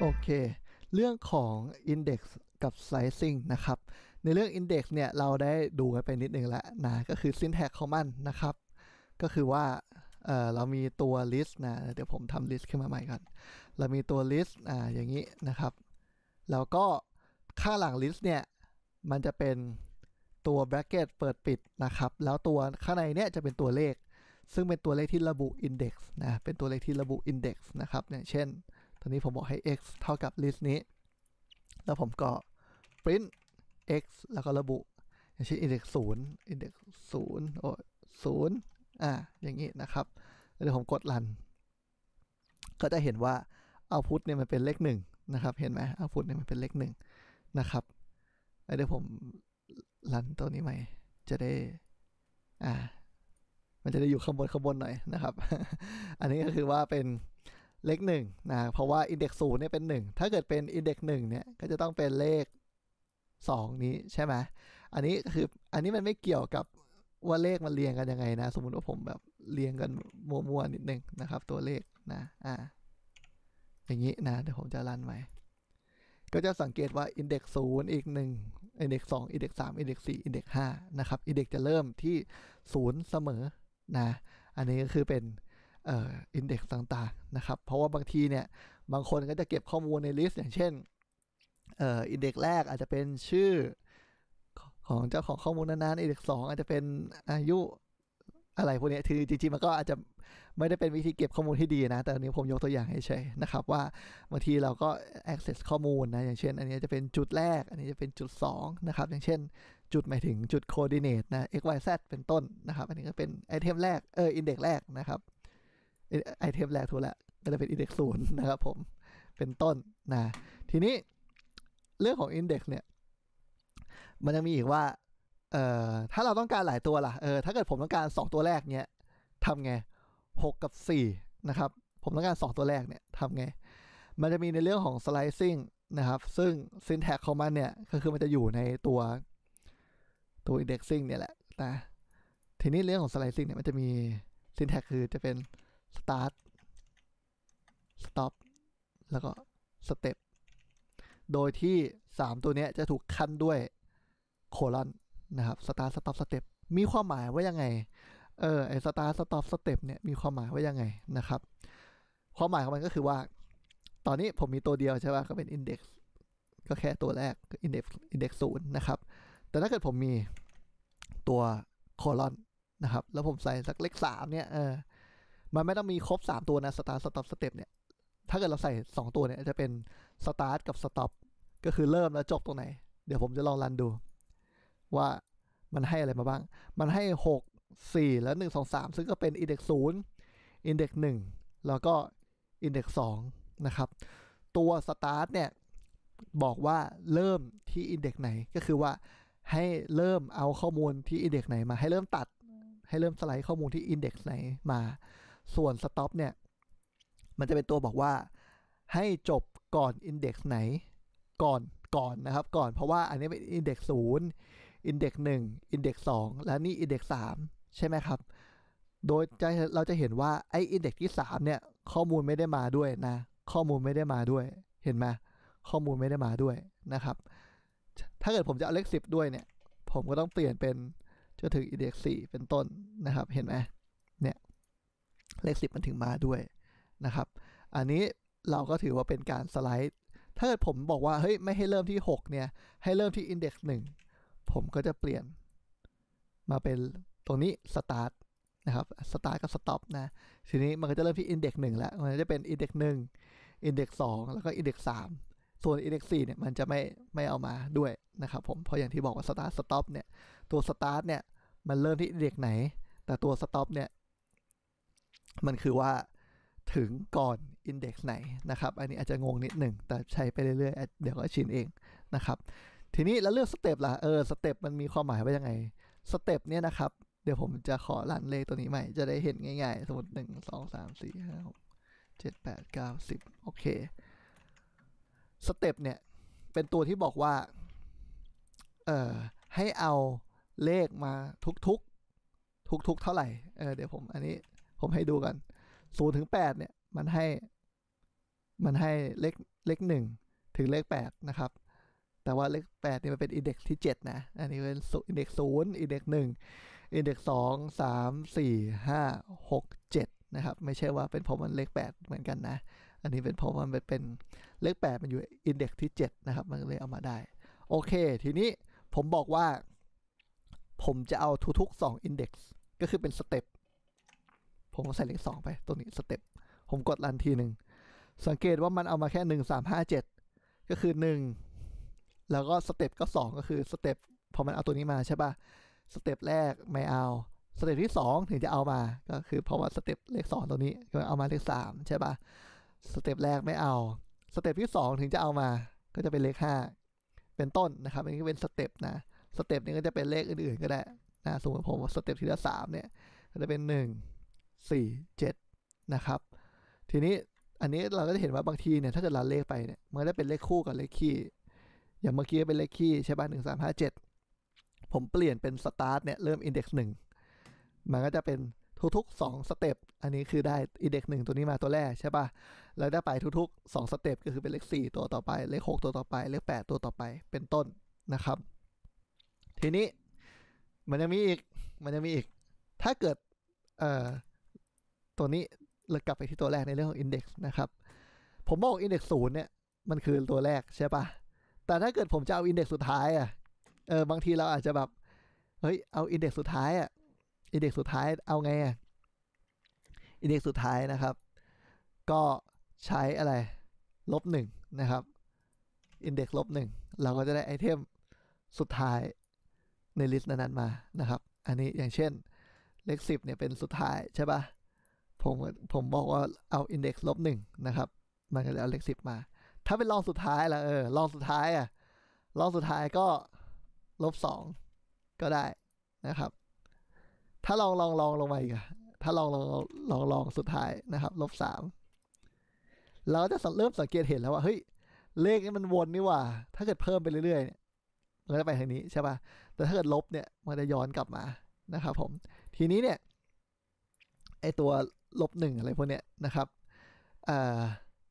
โอเค เรื่องของ Index กับ Sizing นะครับ ในเรื่อง Index เนี่ยเราได้ดูกันไปนิดนึงแล้วนะ ก็คือ Syntax c อ m มันนะครับ ก็คือว่าเเรามีตัว list นะ เดี๋ยวผมทำ list ขึ้นมาใหม่ก่อนเรามีตัว list อ่าอย่างนี้นะครับ แล้วก็ค่าหลัง list เนี่ย มันจะเป็นตัว bracket เปิดปิดนะครับ แล้วตัวข้างในเนี่ยจะเป็นตัวเลข ซึ่งเป็นตัวเลขที่ระบุ index นะ เป็นตัวเลขที่ระบุ index นะครับอย่างเช่นตอนนี้ผมบอกให้ x เท่ากับ list นี้ แล้วผมก็ print x แล้วก็ระบุ อย่างเช่น index 0 index 0โอ้ศูนย์อ่า อย่างนี้นะครับเดี๋ยวผมกดรัน ก็จะเห็นว่า output เนี่ยมันเป็นเลขหนึ่งนะครับ เห็นไหม output เนี่ยมันเป็นเลขหนึ่งนะครับเดี๋ยวผมรันตัวนี้ใหม่ จะได้ อ่า มันจะได้อยู่ข้างบนข้างบนหน่อยนะครับ อันนี้ก็คือว่าเป็นเลขหนึ่งนะเพราะว่าอินเด็กซ์ศูนย์เนี่ยเป็นหนึ่งถ้าเกิดเป็นอินเด็กซ์หนึ่งเนี่ยก็จะต้องเป็นเลขสองนี้ใช่ไหมอันนี้คืออันนี้มันไม่เกี่ยวกับว่าเลขมันเรียงกันยังไงนะสมมุติว่าผมแบบเรียงกันมัวๆนิดนึงนะครับตัวเลขนะอ่าอย่างนี้นะเดี๋ยวผมจะรันไว้ก็จะสังเกตว่าอินเด็กซ์ศูนย์อีกหนึ่งอินเด็กซ์สองอินเด็กซ์สามอินเเดด็็กกซซ์์สี่อินนห้าะครับอินเด็กซ์จะเริ่มที่ศูนย์เสมอนะอันนี้ก็คือเป็นอินเด็กซ์ต่างๆนะครับ เพราะว่าบางทีเนี่ย บางคนก็จะเก็บข้อมูลในลิสต์อย่างเช่นอินเด็กซ์แรกอาจจะเป็นชื่อของเจ้าของข้อมูลนั้นๆอินเด็กซ์สองอาจจะเป็นอายุอะไรพวกนี้ทือจริงๆมันก็อาจจะไม่ได้เป็นวิธีเก็บข้อมูลที่ดีนะ แต่อันนี้ผมยกตัวอย่างให้ใช่นะครับ ว่าบางทีเราก็ access ข้อมูลนะ อย่างเช่นอันนี้จะเป็นจุดแรก อันนี้จะเป็นจุด2นะครับ อย่างเช่น จุดหมายถึงจุด coordinate นะ x y z เป็นต้นนะครับ อันนี้ก็เป็นไอเทมแรก เอออินเด็กแรกนะครับไอเทมแรกทุกละก็จะเป็นอินเด็กซ์ศูนย์นะครับผมเป็นต้นนะ ทีนี้เรื่องของอินเด็กซ์เนี่ยมันจะมีอีกว่าเอ่อถ้าเราต้องการหลายตัวล่ะเออถ้าเกิดผมต้องการ 2 ตัวแรกเนี่ยทำไง 6 กับ4นะครับ ผมต้องการ2ตัวแรกเนี่ยทำไงมันจะมีในเรื่องของ slicing นะครับ ซึ่ง syntax ของมันเนี่ยก็คือมันจะอยู่ในตัวตัว indexing เนี่ยแหละนะทีนี้เรื่องของ slicing เนี่ยมันจะมี syntax คือจะเป็น start stop แล้วก็ step โดยที่ 3 ตัวนี้จะถูกคั้นด้วยโคลอนนะครับ start stop step มีความหมายว่ายังไง เออไอ start stop step เนี่ย มีความหมายว่ายังไงนะครับ ความหมายของมันก็คือว่า ตอนนี้ผมมีตัวเดียวใช่ป่ะก็เป็น index ก็แค่ตัวแรก index index ศูนย์นะครับ แต่ถ้าเกิดผมมีตัวโคลอนนะครับ แล้วผมใส่สักเลขสามเนี่ยเออมันไม่ต้องมีครบสามตัวนะสตาร์สต็อปสเต็ปเนี่ย ถ้าเกิดเราใส่สองตัวเนี่ยจะเป็นสตาร์ทกับสต็อปก็คือเริ่มแล้วจบตรงไหน เดี๋ยวผมจะลองรันดู ว่ามันให้อะไรมาบ้าง มันให้หกสี่แล้วหนึ่งสอสามซึ่งก็เป็น index ศูนย์ index หนึ่งแล้วก็ index สองนะครับตัว start เนี่ย บอกว่าเริ่มที่ index ไหนก็คือว่าให้เริ่มเอาข้อมูลที่ index ไหนมาให้เริ่มตัด ให้เริ่มสไลด์ข้อมูลที่ index ไหนมาส่วน stop เนี่ยมันจะเป็นตัวบอกว่าให้จบก่อน index ไหน ก่อนก่อนนะครับ ก่อน เพราะว่าอันนี้เป็น index 0 index 1 index 2และนี่ index 3 ใช่ไหมครับ โดยเราจะเห็นว่าไอ้ index ที่3 เนี่ยข้อมูลไม่ได้มาด้วยนะข้อมูลไม่ได้มาด้วย เห็นไหมข้อมูลไม่ได้มาด้วยนะครับ ถ้าเกิดผมจะเอาเลข10ด้วยเนี่ย ผมก็ต้องเปลี่ยนเป็นจะถึง index 4 เป็นต้นนะครับ เห็นไหมเลขสิบมันถึงมาด้วยนะครับ อันนี้เราก็ถือว่าเป็นการสไลด์ ถ้าเกิดผมบอกว่าเฮ้ยไม่ให้เริ่มที่6เนี่ยให้เริ่มที่อิน์หนึ่งผมก็จะเปลี่ยน มาเป็นตรงนี้สตาร์ทนะครับสตาร์ทกับสต็อปนะทีนี้มันก็จะเริ่มที่อินเด็กซ์หนึ่งแล้วมันจะเป็นอินนเด็กซ์หึ่งอินเด็กซ์สองแล้วก็อินเด็กซ์สามส่วนอินเด็กซ์สี่เนี่ยมันจะไม่ไม่เอามาด้วยนะครับผมเพราะอย่างที่บอกว่าสตาร์ทสต็อปเนี่ยตัวสตาร์ทเนี่ยมันเริ่มที่อินเด็กซ์ไหน แต่ตัวต็อปเนี่ยมันคือว่าถึงก่อน อินเด็กซ์ไหนนะครับ อันนี้อาจจะงงนิดหนึ่ง แต่ใช้ไปเรื่อย ๆ เดี๋ยวก็ชินเองนะครับ ทีนี้แล้วเลือกสเต็ปล่ะ เออ สเต็ปมันมีความหมายว่ายังไง สเต็ปเนี่ยนะครับ เดี๋ยวผมจะขอรันเลขตัวนี้ใหม่ จะได้เห็นง่าย ๆ สมมติหนึ่งสองสามสี่ห้าหกเจ็ดแปดเก้าสิบโอเค สเต็ปเนี่ย เป็นตัวที่บอกว่า เอ่อ ให้เอาเลขมาทุก ๆ ทุก ๆ เท่าไหร่เออเดี๋ยวผมอันนี้มให้ดูกันศูนย์ถึงแปดเนี่ย มันให้ มันให้เลข เลขหนึ่งถึงเลขแปดนะครับ แต่ว่าเลขแปดนี่มันเป็นอินเด็กซ์ที่เจ็ดนะ อันนี้เป็นอินเด็กซ์ศูนย์อินเด็กซ์หนึ่งอินเด็กซ์สองสามสี่ห้าหกเจ็ดนะครับ ไม่ใช่ว่าเป็นเพราะมันเลขแปดเหมือนกันนะ อันนี้เป็นเพราะมันเป็นเลขแปดมันอยู่อินเด็กซ์ที่เจ็ดนะครับ มันเลยเอามาได้ โอเค ทีนี้ผมบอกว่า ผมจะเอาทุกๆสองอินเด็กซ์ก็คือเป็นสเต็ปผมใส่เลขสองไปตรงนี้สเต็ปผมกดรันทีหนึ่งสังเกตว่ามันเอามาแค่หนึ่งสามห้าเจ็ดก็คือหนึ่งแล้วก็สเต็ปก็สองก็คือสเต็ปพอมันเอาตัวนี้มาใช่ปะสเต็ปแรกไม่เอาสเต็ปที่สองถึงจะเอามาก็คือเพราะว่าสเต็ปเลขสองตัวนี้ก็เอามาเลขสามใช่ปะสเต็ปแรกไม่เอาสเต็ปที่สองถึงจะเอามา ก็จะเป็นเลขห้าเป็นต้นนะครับอันนี้เป็นสเต็ปนะสเต็ปนี้ก็จะเป็นเลขอื่นๆก็ได้นะสมมติผมสเต็ปที่ละสามเนี่ยก็จะเป็นหนึ่ง4 7นะครับ ทีนี้อันนี้เราก็จะเห็นว่าบางทีเนี่ยถ้าเกิดเราเลขไปเนี่ยมันได้เป็นเลขคู่กับเลขคี่อย่างเมื่อกี้เป็นเลขคี่ใช่ป่ะหนึ่งสามห้าเจ็ดผมเปลี่ยนเป็นสตาร์ทเนี่ยเริ่มอินเด็กซ์หนึ่งมันก็จะเป็นทุกๆ2สเต็ปอันนี้คือได้อินเด็กซ์หนึ่งตัวนี้มาตัวแรกใช่ป่ะแล้วได้ไปทุกๆ2สเต็ปก็คือเป็นเลข4ตัวต่อไปเลข6ตัวต่อไปเลข 8 ตัวต่อไปเป็นต้นนะครับ ทีนี้มันยังมีอีกมันยังมีอีกถ้าเกิดเอ่อตัวนี้เรากลับไปที่ตัวแรกในเรื่องของอินเด็กซ์นะครับ ผมบอกอินเด็กซ์ศูนย์เนี่ยมันคือตัวแรก ใช่ปะ แต่ถ้าเกิดผมจะเอาอินเด็กซ์สุดท้ายอ่ะเออบางทีเราอาจจะแบบ เฮ้ยเอาอินเด็กซ์สุดท้ายอ่ะด็กซ์สุดท้ายเอาไงอ่ะด็กซ์สุดท้ายนะครับ ก็ใช้อะไรลบหนึ่งนะครับอินเด็กซ์ลบหนึ่งเราก็จะได้ไอเทมสุดท้ายในลิสต์นั้นมา นะครับ อันนี้อย่างเช่นเลขสิบเนี่ยเป็นสุดท้ายใช่ปะ่ะผมผมบอกว่าเอาอินเด็กซ์ลบหนึ่งนะครับ มันก็จะเอาเลขสิบมา ถ้าเป็นลองสุดท้ายละเออลองสุดท้ายอ่ะ ลองสุดท้ายก็ลบสองก็ได้นะครับ ถ้าลองลองลองลงมาอีกอะถ้าลองลองลองลองสุดท้ายนะครับ ลบสาม เราจะเริ่มสังเกตเห็นแล้วว่าเฮ้ยเลขนี้มันวนนี่ว่า ถ้าเกิดเพิ่มไปเรื่อยๆเ่ยมันจะไปทางนี้ ใช่ป่ะ แต่ถ้าเกิดลบเนี่ยมันจะย้อนกลับมานะครับ ผม ทีนี้เนี่ยไอตัวลบหนึ่งอะไรพวกเนี้ยนะครับ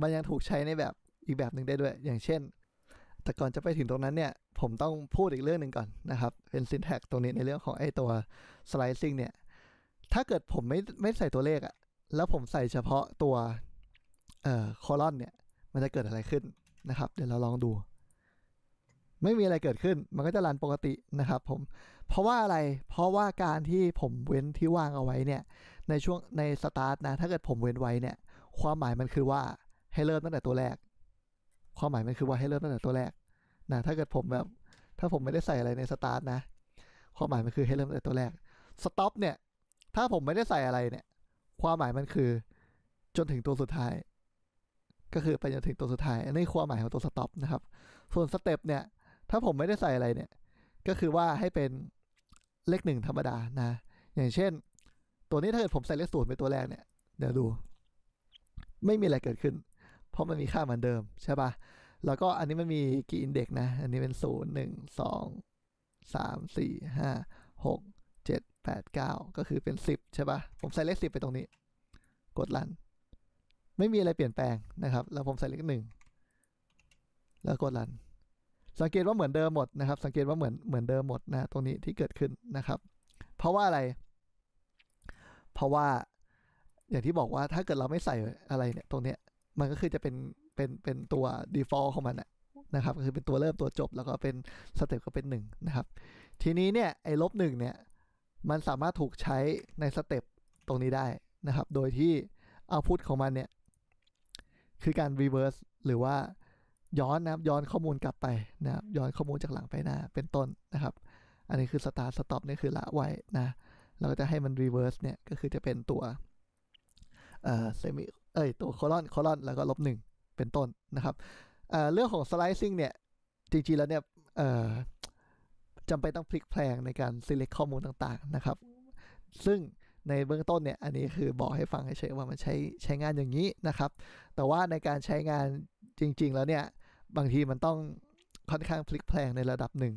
มันยังถูกใช้ในแบบอีกแบบหนึ่งได้ด้วย อย่างเช่น แต่ก่อนจะไปถึงตรงนั้นเนี่ย ผมต้องพูดอีกเรื่องหนึ่งก่อนนะครับ เป็นซินแท็กตรงนี้ในเรื่องของไอตัว slicing เนี่ย ถ้าเกิดผมไม่ไม่ใส่ตัวเลขอะแล้วผมใส่เฉพาะตัวเอ่อคอลอนเนี่ย มันจะเกิดอะไรขึ้นนะครับ เดี๋ยวเราลองดูไม่มีอะไรเกิดขึ้นมันก็จะรันปกตินะครับผม เพราะว่าอะไร เพราะว่าการที่ผมเว้นที่ว่างเอาไว้เนี่ย ในช่วงในสตาร์ทนะ ถ้าเกิดผมเว้นไว้เนี่ย ความหมายมันคือว่าให้เริ่มตั้งแต่ตัวแรก ความหมายมันคือว่าให้เริ่มตั้งแต่ตัวแรก นะ ถ้าเกิดผมแบบ ถ้าผมไม่ได้ใส่อะไรในสตาร์ทนะ ความหมายมันคือให้เริ่มตั้งแต่ตัวแรก สต็อปเนี่ย ถ้าผมไม่ได้ใส่อะไรเนี่ย ความหมายมันคือจนถึงตัวสุดท้าย ก็คือไปจนถึงตัวสุดท้ายอันนี้ความหมายของตัวสต็อปนะครับ ส่วนสเต็ปเนี่ยถ้าผมไม่ได้ใส่อะไรเนี่ยก็คือว่าให้เป็นเลขหนึ่งธรรมดานะอย่างเช่นตัวนี้ถ้าเกิดผมใส่เลขศูนย์เป็นตัวแรกเนี่ย เดี๋ยวดู ไม่มีอะไรเกิดขึ้น เพราะมันมีค่าเหมือนเดิมใช่ปะ่ะแล้วก็อันนี้มันมีกี่อินเด็กนะ อันนี้เป็นศูนย์หนึ่งสองสามสี่ห้าหกเจ็ดแปดเก้าก็คือเป็นสิบใช่ปะ่ะผมใส่เลขสิบไปตรงนี้ กดรัน ไม่มีอะไรเปลี่ยนแปลงนะครับแล้วผมใส่เลขหนึ่งแล้วกดรันสังเกตว่าเหมือนเดิมหมดนะครับ สังเกตว่าเหมือนเหมือนเดิมหมดนะตรงนี้ที่เกิดขึ้นนะครับ เพราะว่าอะไร เพราะว่า อย่างที่บอกว่าถ้าเกิดเราไม่ใส่อะไรเนี่ยตรงเนี้ยมันก็คือจะเป็นเป็นเป็นตัว default ของมันนะครับ ก็คือเป็นตัวเริ่มตัวจบ แล้วก็เป็นสเต็ปก็เป็น1นะครับ ทีนี้เนี่ยไอ้ลบหนึ่งเนี่ยมันสามารถถูกใช้ในสเต็ปตรงนี้ได้นะครับ โดยที่เอาพุทของมันเนี่ยคือการ reverse หรือว่าย้อนนะย้อนข้อมูลกลับไปนะย้อนข้อมูลจากหลังไปหน้าเป็นต้นนะครับ อันนี้คือสตาร์สต็อปนี่คือละไว้นะเราก็จะให้มันรีเวิร์สเนี่ยก็คือจะเป็นตัวเออเอ้ยตัวโคลอนโคลอนแล้วก็ลบหนึ่งเป็นต้นนะครับเเรื่องของสไลซิ่งเนี่ยจริงๆแล้วเนี่ยจำเป็นต้องพลิกแพลงในการเลือกข้อมูลต่างๆนะครับ ซึ่งในเบื้องต้นเนี่ยอันนี้คือบอกให้ฟังเฉยๆว่ามันใช้ใช้งานอย่างนี้นะครับ แต่ว่าในการใช้งานจริง ๆ แล้วเนี่ยบางทีมันต้องค่อนข้างพลิกแพลงในระดับหนึ่ง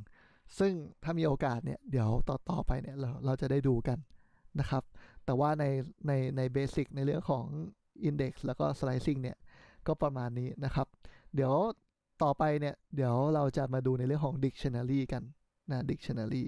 ซึ่งถ้ามีโอกาสเนี่ย เดี๋ยวต่อต่อไปเนี่ยเราเราจะได้ดูกันนะครับ แต่ว่าในในในเบสิกในเรื่องของ Index แล้วก็ Slicing เนี่ย ก็ประมาณนี้นะครับ เดี๋ยวต่อไปเนี่ย เดี๋ยวเราจะมาดูในเรื่องของ Dictionary กัน นะ Dictionary